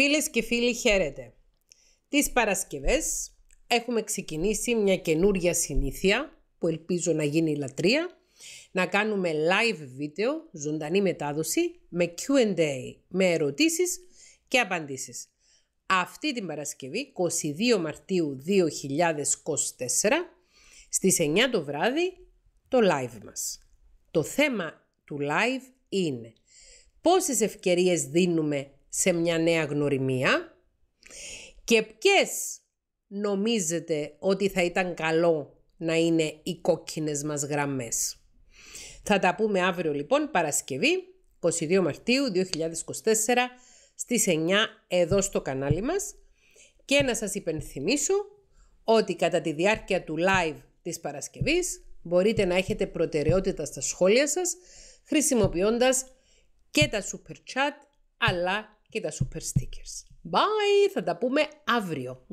Φίλες και φίλοι χαίρετε. Τις Παρασκευές έχουμε ξεκινήσει μια καινούρια συνήθεια που ελπίζω να γίνει λατρεία να κάνουμε live βίντεο, ζωντανή μετάδοση με Q&A, με ερωτήσεις και απαντήσεις. Αυτή την Παρασκευή, 22 Μαρτίου 2024, στις 9 το βράδυ, το live μας. Το θέμα του live είναι πόσες ευκαιρίες δίνουμε σε μια νέα γνωριμία και ποιες νομίζετε ότι θα ήταν καλό να είναι οι κόκκινες μας γραμμές. Θα τα πούμε αύριο λοιπόν, Παρασκευή, 22 Μαρτίου 2024, στις 9 εδώ στο κανάλι μας και να σας υπενθυμίσω ότι κατά τη διάρκεια του live της Παρασκευής μπορείτε να έχετε προτεραιότητα στα σχόλια σας χρησιμοποιώντας και τα super chat αλλά και τα super stickers. Bye! Θα τα πούμε αύριο.